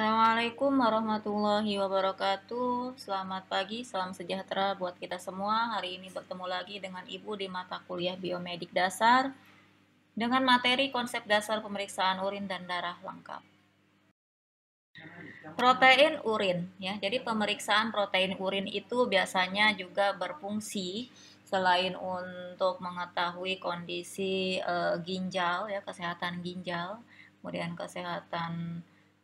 Assalamualaikum warahmatullahi wabarakatuh. Selamat pagi, salam sejahtera buat kita semua. Hari ini bertemu lagi dengan Ibu di mata kuliah Biomedik Dasar dengan materi konsep dasar pemeriksaan urin dan darah lengkap. Protein urin ya. Jadi pemeriksaan protein urin itu biasanya juga berfungsi selain untuk mengetahui kondisi uh, ginjal ya, kesehatan ginjal, kemudian kesehatan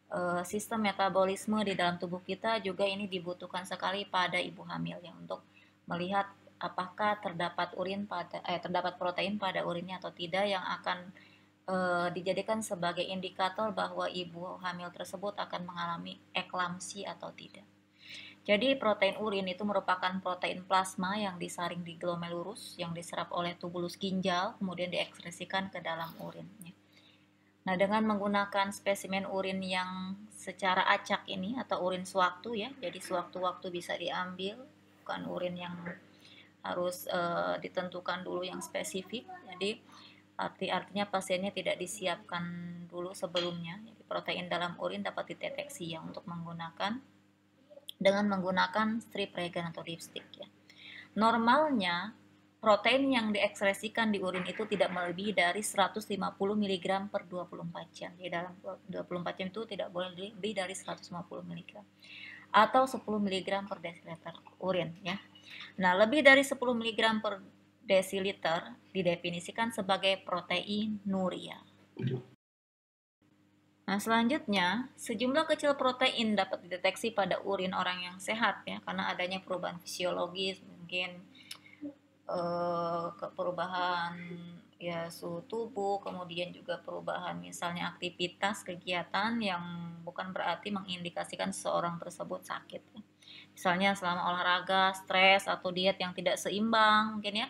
Eh, sistem metabolisme di dalam tubuh kita juga ini dibutuhkan sekali pada ibu hamil ya untuk melihat apakah terdapat urin pada eh, terdapat protein pada urinnya atau tidak yang akan eh, dijadikan sebagai indikator bahwa ibu hamil tersebut akan mengalami eklamsi atau tidak. Jadi protein urin itu merupakan protein plasma yang disaring di glomerulus yang diserap oleh tubulus ginjal kemudian diekspresikan ke dalam urin. Nah, dengan menggunakan spesimen urin yang secara acak ini atau urin sewaktu ya, jadi sewaktu-waktu bisa diambil, bukan urin yang harus e, ditentukan dulu yang spesifik. Jadi arti artinya pasiennya tidak disiapkan dulu sebelumnya. Jadi protein dalam urin dapat dideteksi ya untuk menggunakan dengan menggunakan strip regen atau lipstick ya. Normalnya protein yang diekspresikan di urin itu tidak melebihi dari 150 mg per 24 jam. Jadi dalam 24 jam itu tidak boleh lebih dari 150 mg atau 10 mg per desiliter urin ya. Nah, lebih dari 10 mg per desiliter didefinisikan sebagai proteinuria. Nah, selanjutnya, sejumlah kecil protein dapat dideteksi pada urin orang yang sehat ya, karena adanya perubahan fisiologis, mungkin Eh, ke perubahan ya suhu tubuh, kemudian juga perubahan misalnya aktivitas kegiatan yang bukan berarti mengindikasikan seorang tersebut sakit. Ya. Misalnya selama olahraga, stres atau diet yang tidak seimbang mungkin ya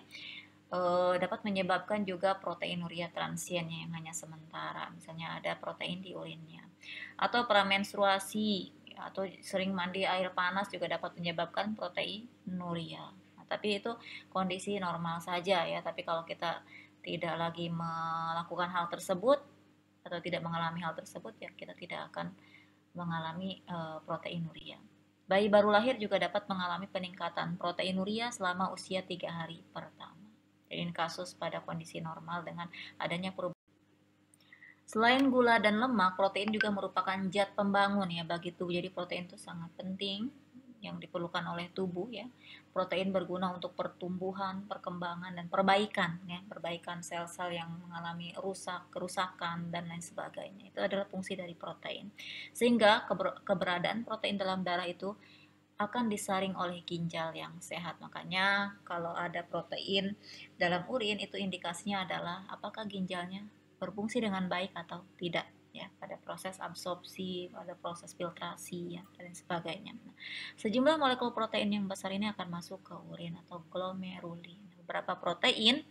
eh, dapat menyebabkan juga proteinuria transien yang hanya sementara. Misalnya ada protein di urinnya atau pramenstruasi atau sering mandi air panas juga dapat menyebabkan proteinuria tapi itu kondisi normal saja ya tapi kalau kita tidak lagi melakukan hal tersebut atau tidak mengalami hal tersebut ya kita tidak akan mengalami e, eh, proteinuria. Bayi baru lahir juga dapat mengalami peningkatan proteinuria selama usia tiga hari pertama. Jadi ini kasus pada kondisi normal dengan adanya perubahan Selain gula dan lemak, protein juga merupakan zat pembangun ya bagi tubuh. Jadi protein itu sangat penting yang diperlukan oleh tubuh ya. Protein berguna untuk pertumbuhan, perkembangan dan perbaikan ya, perbaikan sel-sel yang mengalami rusak, kerusakan dan lain sebagainya. Itu adalah fungsi dari protein. Sehingga keber keberadaan protein dalam darah itu akan disaring oleh ginjal yang sehat. Makanya kalau ada protein dalam urin itu indikasinya adalah apakah ginjalnya berfungsi dengan baik atau tidak ya pada proses absorpsi, pada proses filtrasi ya dan sebagainya. Nah, sejumlah molekul protein yang besar ini akan masuk ke urin atau glomeruli. Nah, beberapa protein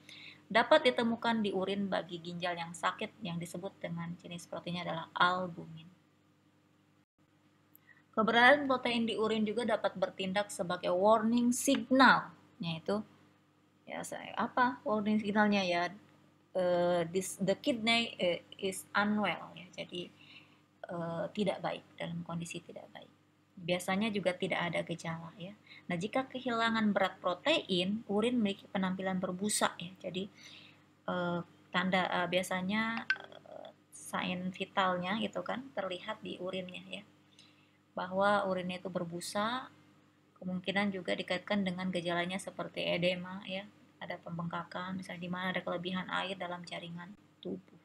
dapat ditemukan di urin bagi ginjal yang sakit yang disebut dengan jenis proteinnya adalah albumin. Keberadaan protein di urin juga dapat bertindak sebagai warning signal, yaitu ya saya apa warning signalnya ya uh, eh, this, the kidney uh, is unwell ya jadi uh, tidak baik dalam kondisi tidak baik biasanya juga tidak ada gejala ya nah jika kehilangan berat protein urin memiliki penampilan berbusa ya jadi uh, tanda uh, biasanya uh, sign vitalnya gitu kan terlihat di urinnya ya bahwa urinnya itu berbusa kemungkinan juga dikaitkan dengan gejalanya seperti edema ya ada pembengkakan, misalnya di mana ada kelebihan air dalam jaringan tubuh.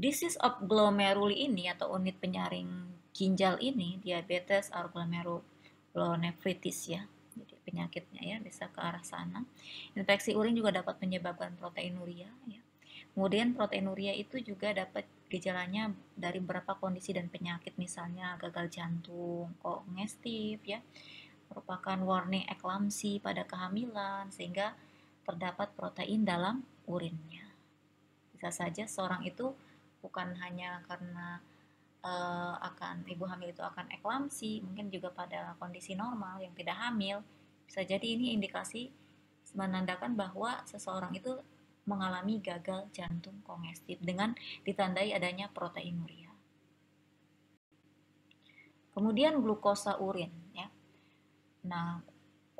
Disease of glomeruli ini atau unit penyaring ginjal ini, diabetes or glomerulonephritis ya, jadi penyakitnya ya bisa ke arah sana. Infeksi urin juga dapat menyebabkan proteinuria ya. Kemudian proteinuria itu juga dapat gejalanya dari beberapa kondisi dan penyakit misalnya gagal jantung, kongestif ya, merupakan warning eklamsi pada kehamilan sehingga terdapat protein dalam urinnya. Bisa saja seorang itu bukan hanya karena uh, akan ibu hamil itu akan eklamsi, mungkin juga pada kondisi normal yang tidak hamil, bisa jadi ini indikasi menandakan bahwa seseorang itu mengalami gagal jantung kongestif dengan ditandai adanya protein proteinuria. Kemudian glukosa urin ya. Nah,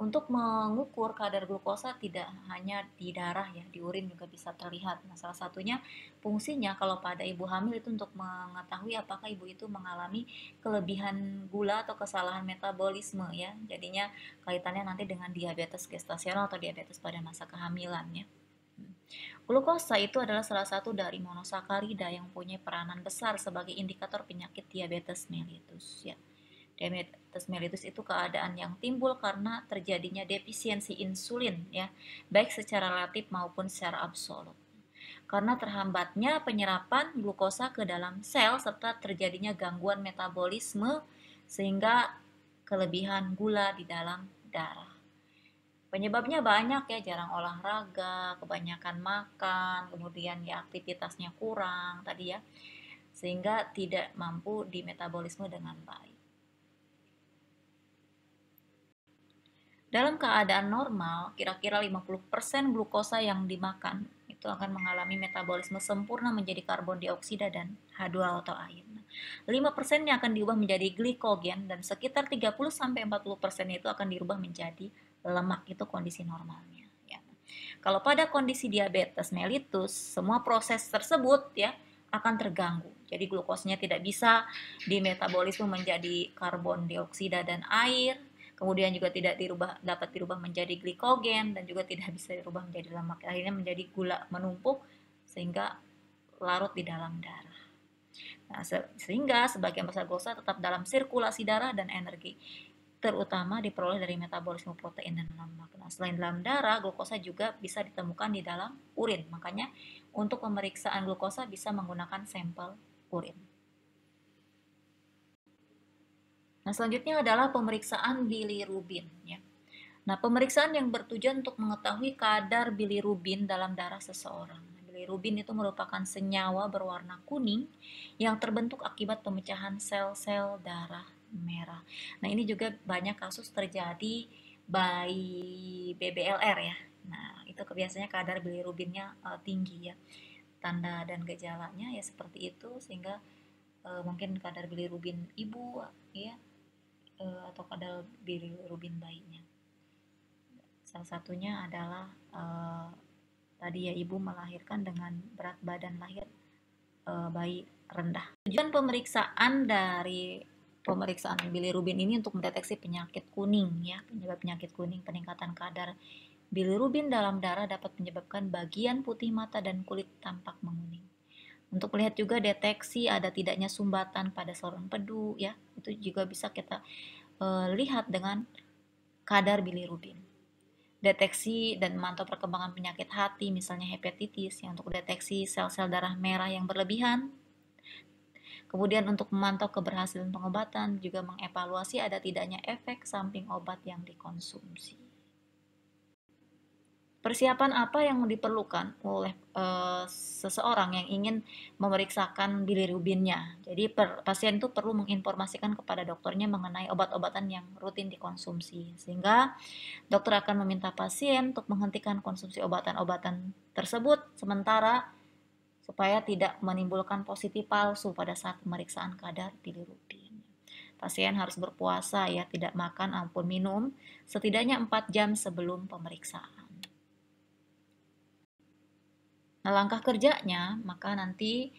untuk mengukur kadar glukosa tidak hanya di darah ya, di urin juga bisa terlihat. Nah, salah satunya fungsinya kalau pada ibu hamil itu untuk mengetahui apakah ibu itu mengalami kelebihan gula atau kesalahan metabolisme ya. Jadinya kaitannya nanti dengan diabetes gestasional atau diabetes pada masa kehamilan ya. Hmm. Glukosa itu adalah salah satu dari monosakarida yang punya peranan besar sebagai indikator penyakit diabetes mellitus ya diabetes mellitus itu keadaan yang timbul karena terjadinya defisiensi insulin ya, baik secara relatif maupun secara absolut. Karena terhambatnya penyerapan glukosa ke dalam sel serta terjadinya gangguan metabolisme sehingga kelebihan gula di dalam darah. Penyebabnya banyak ya, jarang olahraga, kebanyakan makan, kemudian ya aktivitasnya kurang tadi ya. Sehingga tidak mampu di metabolisme dengan baik. Dalam keadaan normal, kira-kira 50% glukosa yang dimakan itu akan mengalami metabolisme sempurna menjadi karbon dioksida dan H2 atau air. 5%-nya akan diubah menjadi glikogen dan sekitar 30 sampai 40% itu akan diubah menjadi lemak itu kondisi normalnya ya. Kalau pada kondisi diabetes mellitus, semua proses tersebut ya akan terganggu. Jadi glukosnya tidak bisa di metabolisme menjadi karbon dioksida dan air kemudian juga tidak dirubah dapat dirubah menjadi glikogen dan juga tidak bisa dirubah menjadi lemak akhirnya menjadi gula menumpuk sehingga larut di dalam darah nah se sehingga sebagian besar glukosa tetap dalam sirkulasi darah dan energi terutama diperoleh dari metabolisme protein dan lemak. Nah, selain dalam darah, glukosa juga bisa ditemukan di dalam urin. Makanya untuk pemeriksaan glukosa bisa menggunakan sampel urin. Nah, selanjutnya adalah pemeriksaan bilirubin. Ya. Nah, pemeriksaan yang bertujuan untuk mengetahui kadar bilirubin dalam darah seseorang. Nah, bilirubin itu merupakan senyawa berwarna kuning yang terbentuk akibat pemecahan sel-sel darah merah. Nah, ini juga banyak kasus terjadi by BBLR ya. Nah, itu biasanya kadar bilirubinnya uh, tinggi ya. Tanda dan gejalanya ya seperti itu sehingga uh, mungkin kadar bilirubin ibu ya uh, atau kadal bilirubin bayinya. Salah satunya adalah uh, tadi ya ibu melahirkan dengan berat badan lahir uh, bayi rendah. Tujuan pemeriksaan dari pemeriksaan bilirubin ini untuk mendeteksi penyakit kuning ya, penyebab penyakit kuning peningkatan kadar bilirubin dalam darah dapat menyebabkan bagian putih mata dan kulit tampak menguning. Untuk melihat juga deteksi ada tidaknya sumbatan pada saluran pedu ya, itu juga bisa kita uh, lihat dengan kadar bilirubin deteksi dan memantau perkembangan penyakit hati, misalnya hepatitis, yang untuk deteksi sel-sel darah merah yang berlebihan. Kemudian untuk memantau keberhasilan pengobatan, juga mengevaluasi ada tidaknya efek samping obat yang dikonsumsi. Persiapan apa yang diperlukan oleh e, seseorang yang ingin memeriksakan bilirubinnya? Jadi per, pasien itu perlu menginformasikan kepada dokternya mengenai obat-obatan yang rutin dikonsumsi, sehingga dokter akan meminta pasien untuk menghentikan konsumsi obatan-obatan tersebut sementara supaya tidak menimbulkan positif palsu pada saat pemeriksaan kadar bilirubin. Pasien harus berpuasa ya, tidak makan ampun minum setidaknya 4 jam sebelum pemeriksaan. langkah kerjanya, maka nanti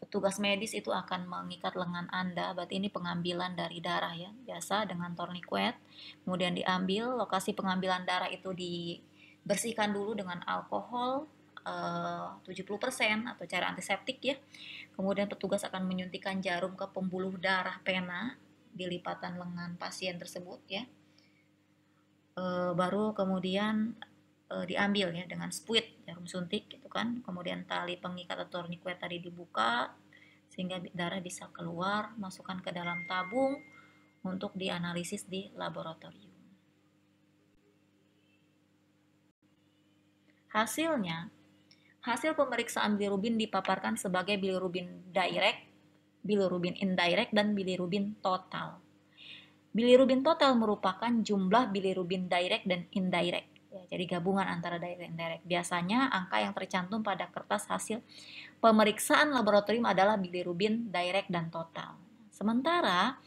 petugas medis itu akan mengikat lengan Anda. Berarti ini pengambilan dari darah ya, biasa dengan torniquet. Kemudian diambil, lokasi pengambilan darah itu dibersihkan dulu dengan alkohol, 70% eh, atau cara antiseptik ya. Kemudian petugas akan menyuntikkan jarum ke pembuluh darah pena di lipatan lengan pasien tersebut ya. E, baru kemudian e, diambil ya dengan spuit jarum suntik kan kemudian tali pengikat atau tourniquet tadi dibuka sehingga darah bisa keluar masukkan ke dalam tabung untuk dianalisis di laboratorium hasilnya hasil pemeriksaan bilirubin dipaparkan sebagai bilirubin direct bilirubin indirect dan bilirubin total bilirubin total merupakan jumlah bilirubin direct dan indirect ya, jadi gabungan antara direct dan indirect. Biasanya angka yang tercantum pada kertas hasil pemeriksaan laboratorium adalah bilirubin direct dan total. Sementara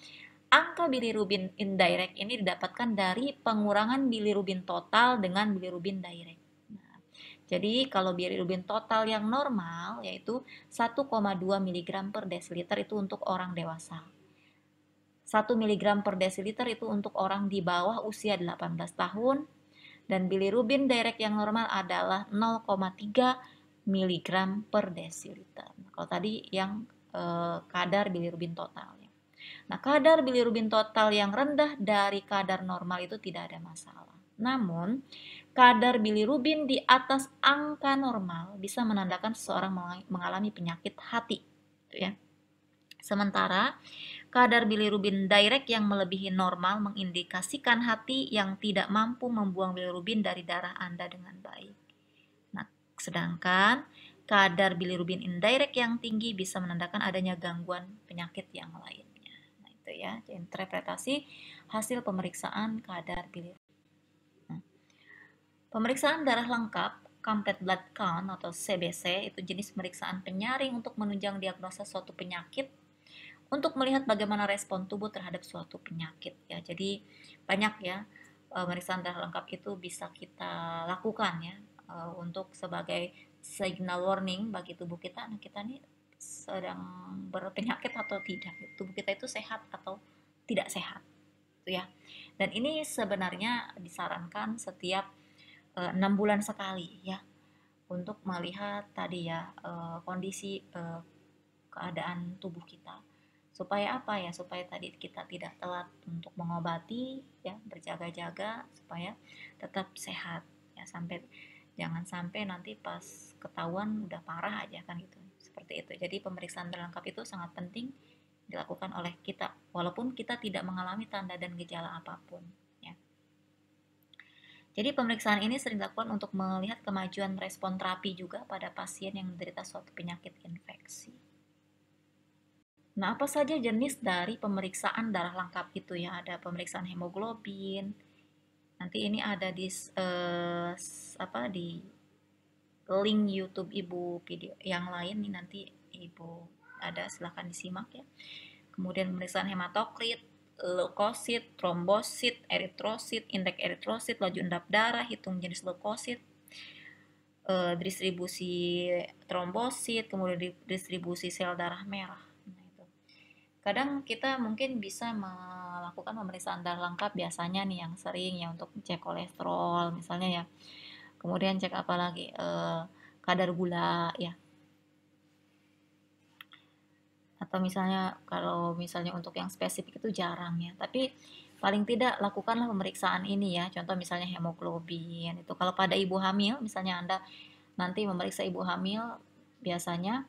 angka bilirubin indirect ini didapatkan dari pengurangan bilirubin total dengan bilirubin direct. Nah, jadi kalau bilirubin total yang normal yaitu 1,2 mg per desiliter itu untuk orang dewasa. 1 mg per desiliter itu untuk orang di bawah usia 18 tahun, dan bilirubin direct yang normal adalah 0,3 mg per desiliter. Kalau tadi yang eh, kadar bilirubin totalnya. Nah, kadar bilirubin total yang rendah dari kadar normal itu tidak ada masalah. Namun, kadar bilirubin di atas angka normal bisa menandakan seseorang mengalami penyakit hati. Gitu ya. Sementara Kadar bilirubin direct yang melebihi normal mengindikasikan hati yang tidak mampu membuang bilirubin dari darah Anda dengan baik. Nah, sedangkan kadar bilirubin indirect yang tinggi bisa menandakan adanya gangguan penyakit yang lainnya. Nah, itu ya, interpretasi hasil pemeriksaan kadar bilirubin. Nah, pemeriksaan darah lengkap Complete Blood Count atau CBC itu jenis pemeriksaan penyaring untuk menunjang diagnosa suatu penyakit untuk melihat bagaimana respon tubuh terhadap suatu penyakit ya. Jadi banyak ya e, pemeriksaan darah lengkap itu bisa kita lakukan ya e, untuk sebagai signal warning bagi tubuh kita anak kita ini sedang berpenyakit atau tidak tubuh kita itu sehat atau tidak sehat itu ya dan ini sebenarnya disarankan setiap e, enam bulan sekali ya untuk melihat tadi ya kondisi keadaan tubuh kita supaya apa ya supaya tadi kita tidak telat untuk mengobati ya berjaga-jaga supaya tetap sehat ya sampai jangan sampai nanti pas ketahuan udah parah aja kan gitu seperti itu jadi pemeriksaan terlengkap itu sangat penting dilakukan oleh kita walaupun kita tidak mengalami tanda dan gejala apapun ya jadi pemeriksaan ini sering dilakukan untuk melihat kemajuan respon terapi juga pada pasien yang menderita suatu penyakit infeksi Nah, apa saja jenis dari pemeriksaan darah lengkap itu ya? Ada pemeriksaan hemoglobin. Nanti ini ada di eh, apa di link YouTube Ibu video yang lain nih nanti Ibu ada silahkan disimak ya. Kemudian pemeriksaan hematokrit, leukosit, trombosit, eritrosit, indeks eritrosit, laju endap darah, hitung jenis leukosit, eh, distribusi trombosit, kemudian distribusi sel darah merah kadang kita mungkin bisa melakukan pemeriksaan darah lengkap biasanya nih yang sering ya untuk cek kolesterol misalnya ya kemudian cek apa lagi e, kadar gula ya atau misalnya kalau misalnya untuk yang spesifik itu jarang ya tapi paling tidak lakukanlah pemeriksaan ini ya contoh misalnya hemoglobin itu kalau pada ibu hamil misalnya anda nanti memeriksa ibu hamil biasanya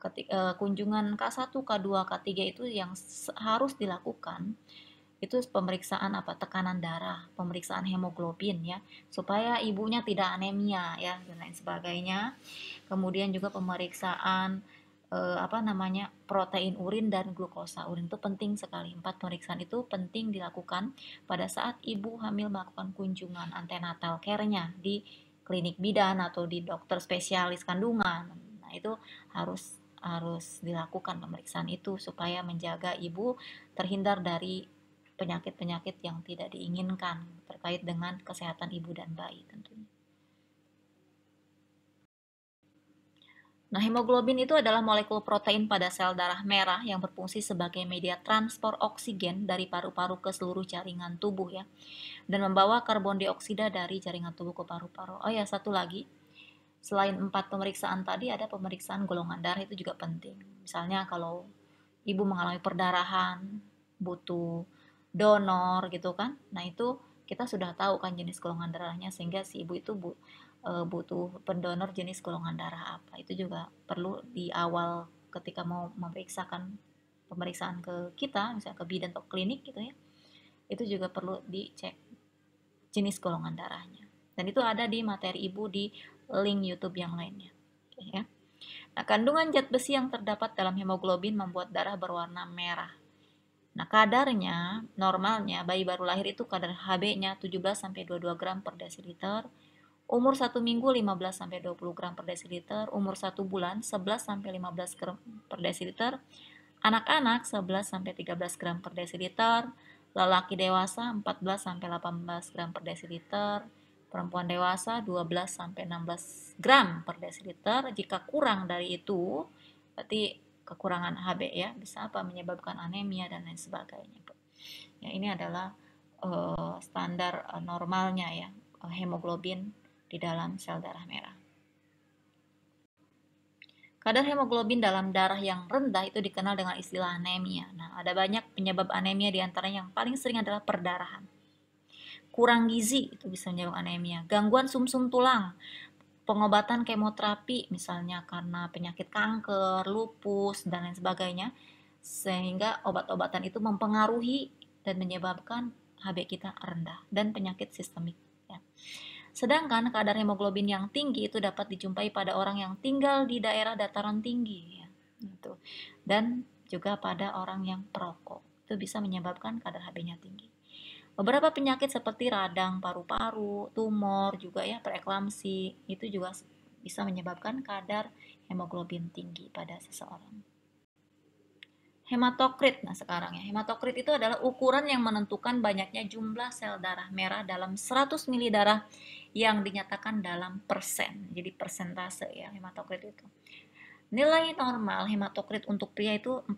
ketika, eh, kunjungan K1, K2, K3 itu yang harus dilakukan itu pemeriksaan apa tekanan darah, pemeriksaan hemoglobin ya, supaya ibunya tidak anemia ya dan lain sebagainya. Kemudian juga pemeriksaan eh, apa namanya protein urin dan glukosa urin itu penting sekali. Empat pemeriksaan itu penting dilakukan pada saat ibu hamil melakukan kunjungan antenatal care-nya di klinik bidan atau di dokter spesialis kandungan. Nah, itu harus harus dilakukan pemeriksaan itu supaya menjaga ibu terhindar dari penyakit-penyakit yang tidak diinginkan terkait dengan kesehatan ibu dan bayi tentunya. Nah, hemoglobin itu adalah molekul protein pada sel darah merah yang berfungsi sebagai media transport oksigen dari paru-paru ke seluruh jaringan tubuh ya. Dan membawa karbon dioksida dari jaringan tubuh ke paru-paru. Oh ya, satu lagi, Selain empat pemeriksaan tadi, ada pemeriksaan golongan darah itu juga penting. Misalnya kalau ibu mengalami perdarahan, butuh donor gitu kan, nah itu kita sudah tahu kan jenis golongan darahnya sehingga si ibu itu e, butuh pendonor jenis golongan darah apa. Itu juga perlu di awal ketika mau memeriksakan pemeriksaan ke kita, misalnya ke bidan atau klinik gitu ya, itu juga perlu dicek jenis golongan darahnya. Dan itu ada di materi ibu di link YouTube yang lainnya. Oke, ya. Nah, kandungan zat besi yang terdapat dalam hemoglobin membuat darah berwarna merah. Nah, kadarnya, normalnya, bayi baru lahir itu kadar HB-nya 17-22 gram per desiliter, umur 1 minggu 15-20 gram per desiliter, umur 1 bulan 11-15 gram per desiliter, anak-anak 11-13 gram per desiliter, lelaki dewasa 14-18 gram per desiliter, perempuan dewasa 12 sampai 16 gram per desiliter. Jika kurang dari itu, berarti kekurangan Hb ya, bisa apa menyebabkan anemia dan lain sebagainya. Ya, ini adalah uh, standar uh, normalnya ya, uh, hemoglobin di dalam sel darah merah. Kadar hemoglobin dalam darah yang rendah itu dikenal dengan istilah anemia. Nah, ada banyak penyebab anemia diantaranya yang paling sering adalah perdarahan kurang gizi itu bisa menyebabkan anemia, gangguan sumsum -sum tulang, pengobatan kemoterapi misalnya karena penyakit kanker, lupus dan lain sebagainya sehingga obat-obatan itu mempengaruhi dan menyebabkan HB kita rendah dan penyakit sistemik. Ya. Sedangkan kadar hemoglobin yang tinggi itu dapat dijumpai pada orang yang tinggal di daerah dataran tinggi, ya. Gitu. dan juga pada orang yang perokok itu bisa menyebabkan kadar HB-nya tinggi. Beberapa penyakit seperti radang paru-paru, tumor juga ya preeklamsi itu juga bisa menyebabkan kadar hemoglobin tinggi pada seseorang. Hematokrit, nah sekarang ya, hematokrit itu adalah ukuran yang menentukan banyaknya jumlah sel darah merah dalam 100 ml darah yang dinyatakan dalam persen, jadi persentase ya hematokrit itu. Nilai normal hematokrit untuk pria itu 40,7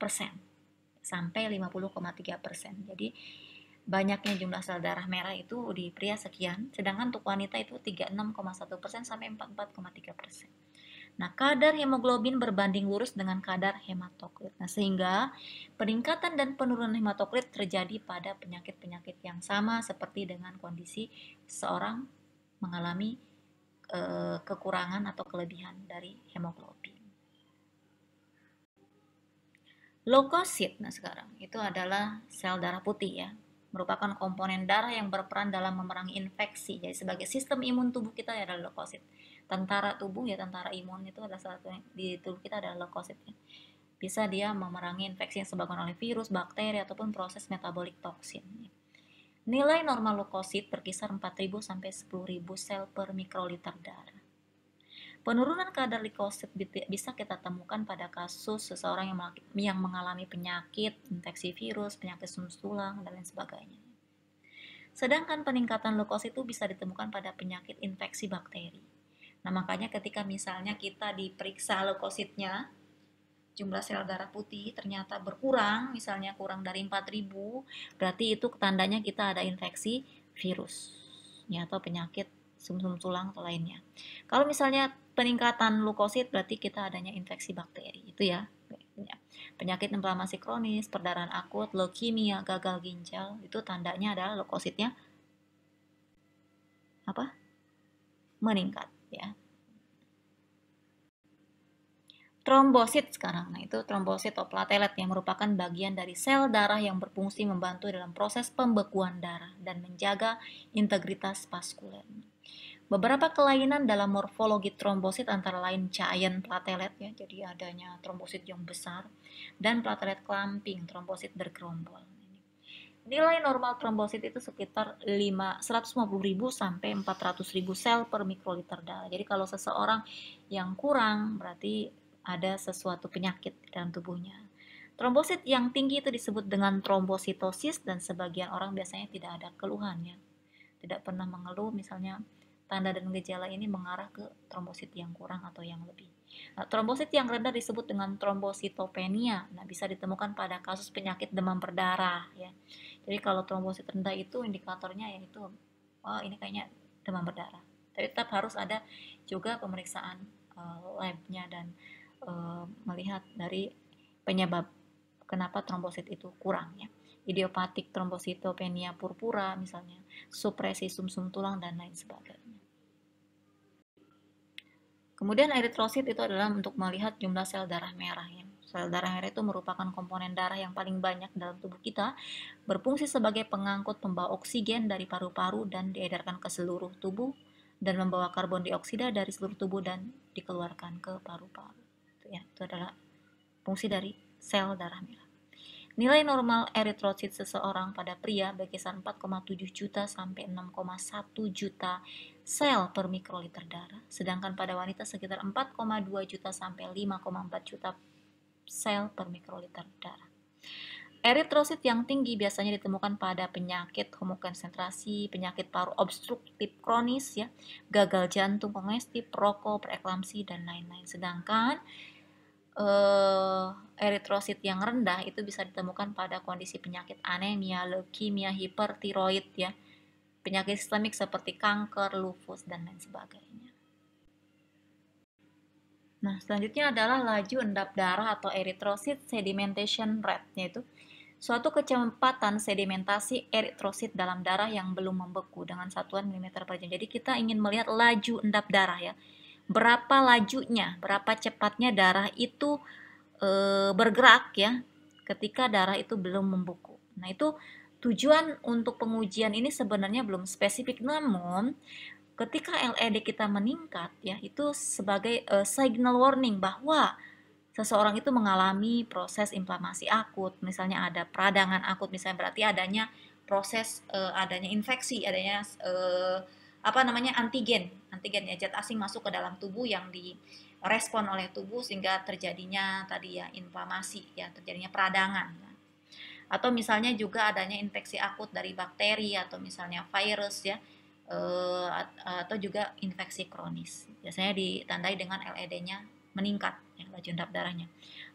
persen sampai 50,3 persen. Jadi banyaknya jumlah sel darah merah itu di pria sekian, sedangkan untuk wanita itu 36,1 persen sampai 44,3 persen. Nah, kadar hemoglobin berbanding lurus dengan kadar hematokrit. Nah, sehingga peningkatan dan penurunan hematokrit terjadi pada penyakit-penyakit yang sama seperti dengan kondisi seorang mengalami e, kekurangan atau kelebihan dari hemoglobin. Leukosit, nah sekarang itu adalah sel darah putih ya, merupakan komponen darah yang berperan dalam memerangi infeksi. Jadi sebagai sistem imun tubuh kita ya adalah leukosit. Tentara tubuh ya tentara imun itu adalah satu yang di tubuh kita adalah leukosit. Ya. Bisa dia memerangi infeksi yang disebabkan oleh virus, bakteri ataupun proses metabolik toksin. Ya. Nilai normal leukosit berkisar 4.000 sampai 10.000 sel per mikroliter darah. Penurunan kadar leukosit bisa kita temukan pada kasus seseorang yang, yang mengalami penyakit, infeksi virus, penyakit sum tulang, dan lain sebagainya. Sedangkan peningkatan leukosit itu bisa ditemukan pada penyakit infeksi bakteri. Nah, makanya ketika misalnya kita diperiksa leukositnya, jumlah sel darah putih ternyata berkurang, misalnya kurang dari 4000, berarti itu tandanya kita ada infeksi virus ya atau penyakit sumsum -sum tulang atau lainnya. Kalau misalnya peningkatan leukosit berarti kita adanya infeksi bakteri itu ya penyakit inflamasi kronis perdarahan akut leukemia gagal ginjal itu tandanya adalah leukositnya apa meningkat ya trombosit sekarang. Nah, itu trombosit atau platelet yang merupakan bagian dari sel darah yang berfungsi membantu dalam proses pembekuan darah dan menjaga integritas vaskuler. Beberapa kelainan dalam morfologi trombosit antara lain giant platelet ya, jadi adanya trombosit yang besar dan platelet clumping, trombosit bergerombol. Nilai normal trombosit itu sekitar 150.000 sampai 400.000 sel per mikroliter darah. Jadi kalau seseorang yang kurang berarti ada sesuatu penyakit dalam tubuhnya. Trombosit yang tinggi itu disebut dengan trombositosis dan sebagian orang biasanya tidak ada keluhannya. Tidak pernah mengeluh misalnya Tanda dan gejala ini mengarah ke trombosit yang kurang atau yang lebih. Nah, trombosit yang rendah disebut dengan trombositopenia. Nah, bisa ditemukan pada kasus penyakit demam berdarah ya. Jadi kalau trombosit rendah itu indikatornya yaitu oh ini kayaknya demam berdarah. Tapi tetap harus ada juga pemeriksaan uh, labnya dan uh, melihat dari penyebab kenapa trombosit itu kurang ya idiopatik trombositopenia purpura misalnya, supresi sumsum -sum tulang dan lain sebagainya. Kemudian eritrosit itu adalah untuk melihat jumlah sel darah merah. Ya. Sel darah merah itu merupakan komponen darah yang paling banyak dalam tubuh kita, berfungsi sebagai pengangkut pembawa oksigen dari paru-paru dan diedarkan ke seluruh tubuh, dan membawa karbon dioksida dari seluruh tubuh dan dikeluarkan ke paru-paru. ya, itu adalah fungsi dari sel darah merah. Nilai normal eritrosit seseorang pada pria berkisar 4,7 juta sampai 6,1 juta sel per mikroliter darah, sedangkan pada wanita sekitar 4,2 juta sampai 5,4 juta sel per mikroliter darah. Eritrosit yang tinggi biasanya ditemukan pada penyakit homokonsentrasi, penyakit paru obstruktif kronis, ya, gagal jantung kongestif, rokok, preeklamsi, dan lain-lain. Sedangkan uh, eritrosit yang rendah itu bisa ditemukan pada kondisi penyakit anemia, leukemia, hipertiroid ya, penyakit sistemik seperti kanker, lupus dan lain sebagainya. Nah, selanjutnya adalah laju endap darah atau eritrosit sedimentation rate, yaitu suatu kecepatan sedimentasi eritrosit dalam darah yang belum membeku dengan satuan milimeter per jam. Jadi kita ingin melihat laju endap darah ya berapa lajunya, berapa cepatnya darah itu e, bergerak ya ketika darah itu belum membeku. Nah, itu tujuan untuk pengujian ini sebenarnya belum spesifik namun ketika LED kita meningkat ya itu sebagai e, signal warning bahwa seseorang itu mengalami proses inflamasi akut, misalnya ada peradangan akut, misalnya berarti adanya proses e, adanya infeksi, adanya e, apa namanya antigen antigen ya zat asing masuk ke dalam tubuh yang direspon oleh tubuh sehingga terjadinya tadi ya inflamasi ya terjadinya peradangan ya. atau misalnya juga adanya infeksi akut dari bakteri atau misalnya virus ya eh, atau juga infeksi kronis biasanya ditandai dengan LED-nya meningkat ya laju endap darahnya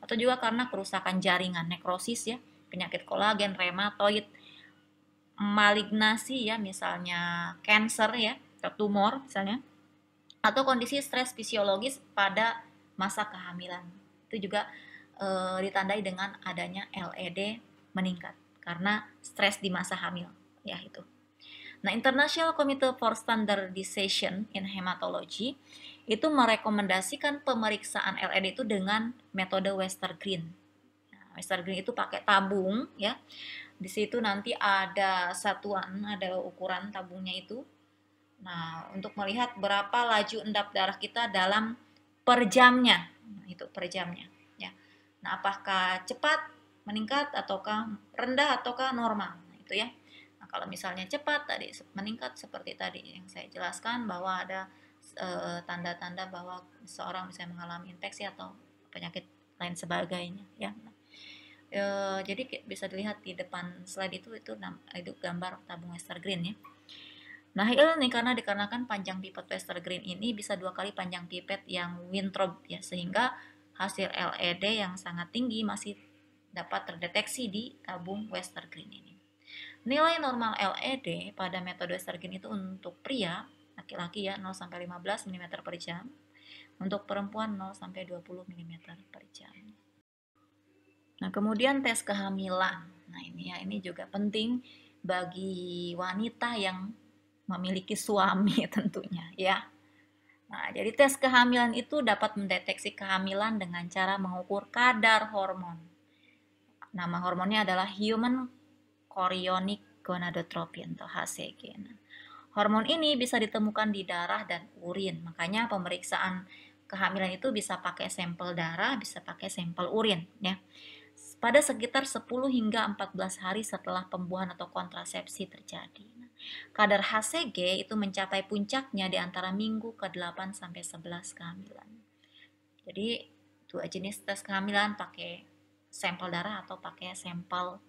atau juga karena kerusakan jaringan nekrosis ya penyakit kolagen rematoid malignasi ya misalnya cancer ya atau tumor misalnya atau kondisi stres fisiologis pada masa kehamilan itu juga e, ditandai dengan adanya LED meningkat karena stres di masa hamil ya itu. Nah, International Committee for Standardization in Hematology itu merekomendasikan pemeriksaan LED itu dengan metode Western Green. Nah, Western Green itu pakai tabung ya di situ nanti ada satuan, ada ukuran tabungnya itu. Nah, untuk melihat berapa laju endap darah kita dalam per jamnya. Nah, itu per jamnya ya. Nah, apakah cepat, meningkat ataukah rendah ataukah normal? Nah, itu ya. Nah, kalau misalnya cepat tadi meningkat seperti tadi yang saya jelaskan bahwa ada eh, tanda-tanda bahwa seorang bisa mengalami infeksi atau penyakit lain sebagainya ya e, jadi bisa dilihat di depan slide itu itu itu gambar tabung Western Green ya nah ini karena dikarenakan panjang pipet Western Green ini bisa dua kali panjang pipet yang Winthrop ya sehingga hasil LED yang sangat tinggi masih dapat terdeteksi di tabung Western Green ini nilai normal LED pada metode Western Green itu untuk pria laki-laki ya 0 sampai 15 mm per jam untuk perempuan 0 sampai 20 mm per jam Nah, kemudian tes kehamilan. Nah, ini ya ini juga penting bagi wanita yang memiliki suami tentunya, ya. Nah, jadi tes kehamilan itu dapat mendeteksi kehamilan dengan cara mengukur kadar hormon. Nama hormonnya adalah human chorionic gonadotropin atau HCG. Nah, hormon ini bisa ditemukan di darah dan urin. Makanya pemeriksaan kehamilan itu bisa pakai sampel darah, bisa pakai sampel urin, ya pada sekitar 10 hingga 14 hari setelah pembuahan atau kontrasepsi terjadi. Nah, kadar HCG itu mencapai puncaknya di antara minggu ke-8 sampai 11 kehamilan. Jadi dua jenis tes kehamilan pakai sampel darah atau pakai sampel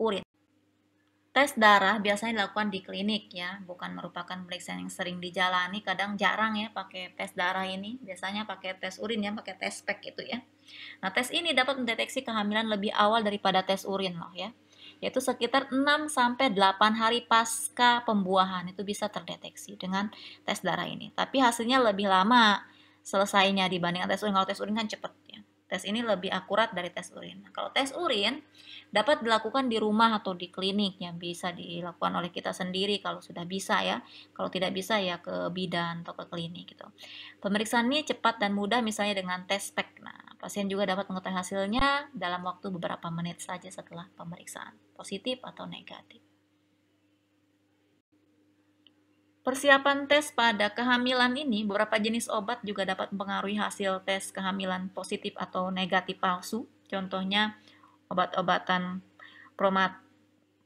urin. Tes darah biasanya dilakukan di klinik ya, bukan merupakan pemeriksaan yang sering dijalani, kadang jarang ya pakai tes darah ini, biasanya pakai tes urin ya, pakai tes spek gitu ya. Nah, tes ini dapat mendeteksi kehamilan lebih awal daripada tes urin loh ya, yaitu sekitar 6 8 hari pasca pembuahan itu bisa terdeteksi dengan tes darah ini. Tapi hasilnya lebih lama selesainya dibandingkan tes urin, kalau tes urin kan cepat ya. Tes ini lebih akurat dari tes urin. Nah, kalau tes urin dapat dilakukan di rumah atau di klinik yang bisa dilakukan oleh kita sendiri kalau sudah bisa ya. Kalau tidak bisa ya ke bidan atau ke klinik gitu. Pemeriksaan ini cepat dan mudah misalnya dengan tes spek. Nah, pasien juga dapat mengetahui hasilnya dalam waktu beberapa menit saja setelah pemeriksaan, positif atau negatif. Persiapan tes pada kehamilan ini, beberapa jenis obat juga dapat mempengaruhi hasil tes kehamilan positif atau negatif palsu. Contohnya, obat-obatan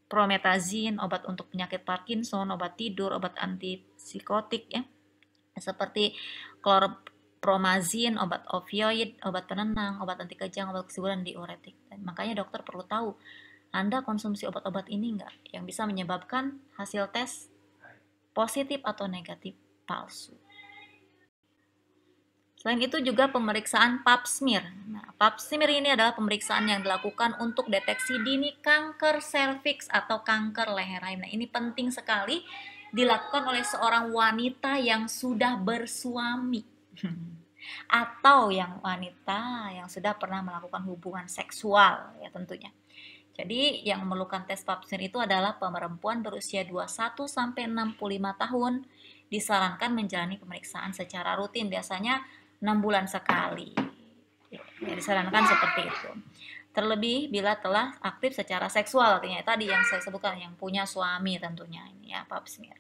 prometazin, obat untuk penyakit Parkinson, obat tidur, obat antipsikotik ya. Seperti klorpromazin, obat opioid, obat penenang, obat anti kejang, obat kesuburan diuretik. Dan makanya dokter perlu tahu anda konsumsi obat-obat ini enggak yang bisa menyebabkan hasil tes positif atau negatif palsu. Selain itu juga pemeriksaan pap smear. Nah, pap smear ini adalah pemeriksaan yang dilakukan untuk deteksi dini kanker serviks atau kanker leher rahim. Nah, ini penting sekali dilakukan oleh seorang wanita yang sudah bersuami atau yang wanita yang sudah pernah melakukan hubungan seksual ya tentunya. Jadi yang memerlukan tes pap smear itu adalah perempuan berusia 21 sampai 65 tahun disarankan menjalani pemeriksaan secara rutin biasanya 6 bulan sekali. Ya, disarankan seperti itu. Terlebih bila telah aktif secara seksual artinya tadi yang saya sebutkan yang punya suami tentunya ini ya pap smear.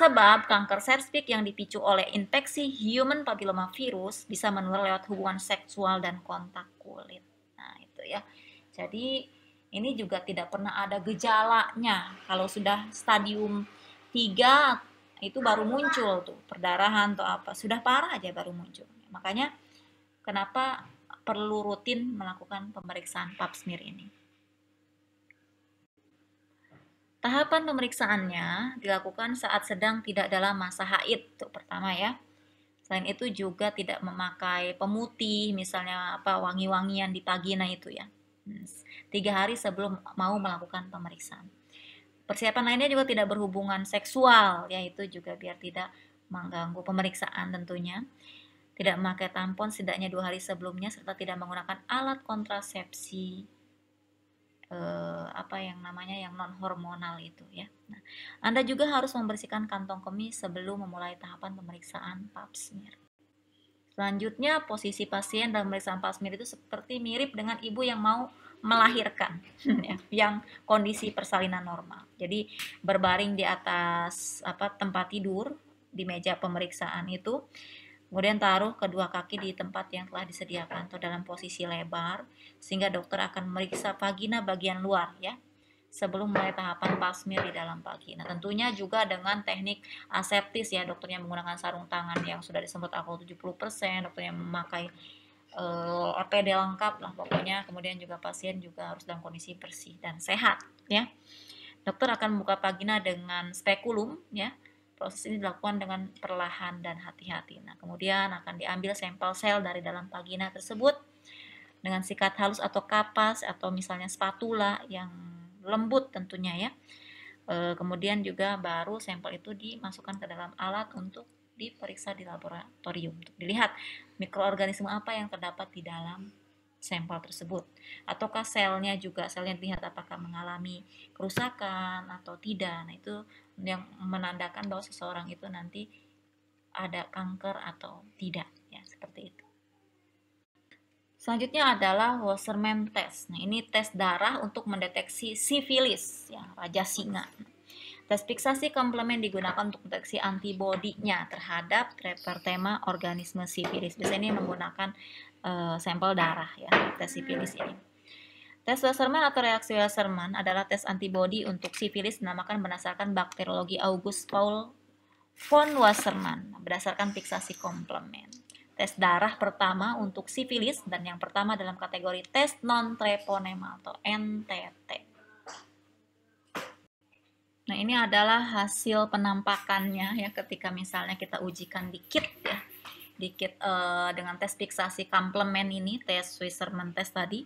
Sebab kanker serviks yang dipicu oleh infeksi human papilloma virus bisa menular lewat hubungan seksual dan kontak kulit. Nah, itu ya. Jadi ini juga tidak pernah ada gejalanya. Kalau sudah stadium 3 itu baru muncul tuh perdarahan atau apa. Sudah parah aja baru muncul. Makanya kenapa perlu rutin melakukan pemeriksaan pap smear ini. Tahapan pemeriksaannya dilakukan saat sedang tidak dalam masa haid, tuh pertama ya. Selain itu juga tidak memakai pemutih, misalnya apa wangi-wangian di vagina itu ya tiga hari sebelum mau melakukan pemeriksaan. Persiapan lainnya juga tidak berhubungan seksual, yaitu juga biar tidak mengganggu pemeriksaan tentunya. Tidak memakai tampon setidaknya dua hari sebelumnya serta tidak menggunakan alat kontrasepsi eh, apa yang namanya yang non hormonal itu ya. Nah, Anda juga harus membersihkan kantong kemih sebelum memulai tahapan pemeriksaan pap smear. Selanjutnya, posisi pasien dalam pemeriksaan pasmir itu seperti mirip dengan ibu yang mau melahirkan, ya, yang kondisi persalinan normal. Jadi berbaring di atas apa tempat tidur di meja pemeriksaan itu, kemudian taruh kedua kaki di tempat yang telah disediakan atau dalam posisi lebar, sehingga dokter akan memeriksa vagina bagian luar ya sebelum mulai tahapan pasmir di dalam pagi. Nah, tentunya juga dengan teknik aseptis ya, dokternya menggunakan sarung tangan yang sudah disemprot alkohol 70%, dokternya memakai uh, eh, APD lengkap lah pokoknya. Kemudian juga pasien juga harus dalam kondisi bersih dan sehat ya. Dokter akan membuka vagina dengan spekulum ya. Proses ini dilakukan dengan perlahan dan hati-hati. Nah, kemudian akan diambil sampel sel dari dalam vagina tersebut dengan sikat halus atau kapas atau misalnya spatula yang lembut tentunya ya. E, kemudian juga baru sampel itu dimasukkan ke dalam alat untuk diperiksa di laboratorium untuk dilihat mikroorganisme apa yang terdapat di dalam sampel tersebut ataukah selnya juga selnya dilihat apakah mengalami kerusakan atau tidak nah itu yang menandakan bahwa seseorang itu nanti ada kanker atau tidak ya seperti itu Selanjutnya adalah Wasserman test. Nah, ini tes darah untuk mendeteksi sifilis, ya, raja singa. Tes fiksasi komplement digunakan untuk deteksi antibodinya terhadap tema organisme sifilis. Biasanya ini menggunakan uh, sampel darah ya, tes sifilis ini. Tes Wasserman atau reaksi Wasserman adalah tes antibodi untuk sifilis dinamakan berdasarkan bakteriologi August Paul von Wasserman berdasarkan fiksasi komplement tes darah pertama untuk sifilis dan yang pertama dalam kategori tes non-treponema atau NTT. Nah, ini adalah hasil penampakannya ya ketika misalnya kita ujikan dikit ya. Dikit uh, dengan tes fiksasi komplement ini, tes Swisserman test tadi.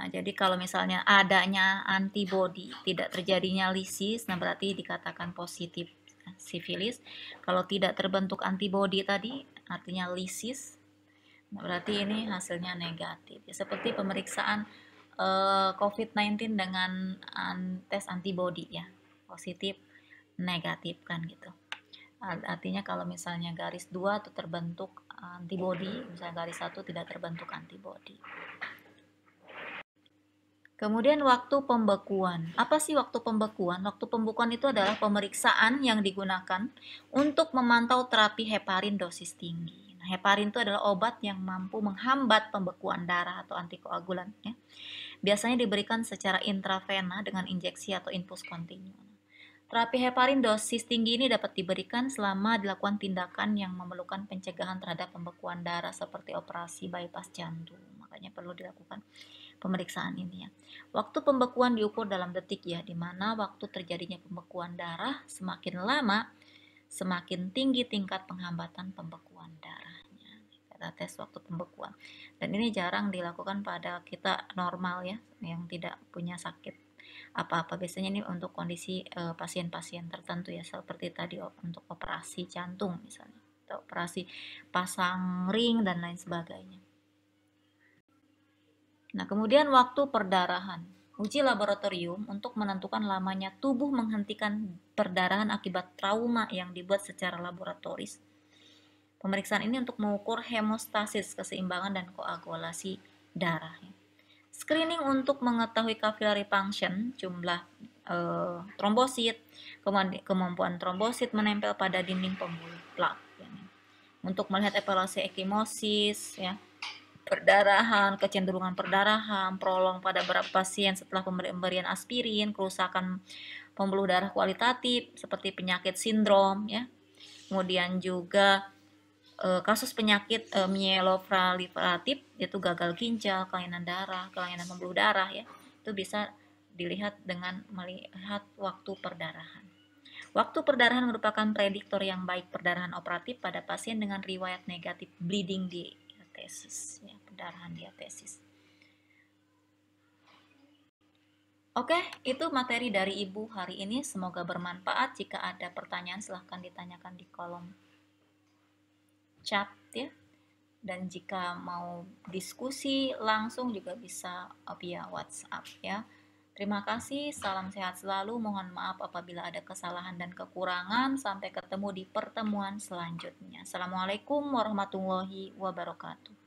Nah, jadi kalau misalnya adanya antibody tidak terjadinya lisis, nah berarti dikatakan positif sifilis. Kalau tidak terbentuk antibodi tadi, artinya lisis, berarti ini hasilnya negatif. Ya, seperti pemeriksaan uh, eh, COVID-19 dengan an tes antibodi ya, positif, negatif kan gitu. Artinya kalau misalnya garis dua itu terbentuk antibodi, misalnya garis satu tidak terbentuk antibodi. Kemudian waktu pembekuan. Apa sih waktu pembekuan? Waktu pembekuan itu adalah pemeriksaan yang digunakan untuk memantau terapi heparin dosis tinggi. Nah, heparin itu adalah obat yang mampu menghambat pembekuan darah atau antikoagulan. Ya. Biasanya diberikan secara intravena dengan injeksi atau infus kontinu. Terapi heparin dosis tinggi ini dapat diberikan selama dilakukan tindakan yang memerlukan pencegahan terhadap pembekuan darah seperti operasi bypass jantung makanya perlu dilakukan pemeriksaan ini ya. Waktu pembekuan diukur dalam detik ya, di mana waktu terjadinya pembekuan darah semakin lama, semakin tinggi tingkat penghambatan pembekuan darahnya. Kita tes waktu pembekuan. Dan ini jarang dilakukan pada kita normal ya, yang tidak punya sakit apa-apa. Biasanya ini untuk kondisi eh, pasien-pasien uh, tertentu ya, seperti tadi untuk operasi jantung misalnya, atau operasi pasang ring dan lain sebagainya. Nah, kemudian waktu perdarahan. Uji laboratorium untuk menentukan lamanya tubuh menghentikan perdarahan akibat trauma yang dibuat secara laboratoris. Pemeriksaan ini untuk mengukur hemostasis, keseimbangan dan koagulasi darah. Screening untuk mengetahui capillary function, jumlah e, trombosit, kemampuan trombosit menempel pada dinding pembuluh plak. Ya. Untuk melihat evaluasi ekimosis, ya, perdarahan, kecenderungan perdarahan, prolong pada beberapa pasien setelah pemberian aspirin, kerusakan pembuluh darah kualitatif seperti penyakit sindrom ya. Kemudian juga e, kasus penyakit e, eh, mieloproliferatif yaitu gagal ginjal, kelainan darah, kelainan pembuluh darah ya. Itu bisa dilihat dengan melihat waktu perdarahan. Waktu perdarahan merupakan prediktor yang baik perdarahan operatif pada pasien dengan riwayat negatif bleeding di diatesis ya pendarahan diatesis Oke, itu materi dari Ibu hari ini. Semoga bermanfaat. Jika ada pertanyaan, silahkan ditanyakan di kolom chat ya. Dan jika mau diskusi langsung juga bisa via WhatsApp ya. Terima kasih, salam sehat selalu. Mohon maaf apabila ada kesalahan dan kekurangan. Sampai ketemu di pertemuan selanjutnya. Assalamualaikum warahmatullahi wabarakatuh.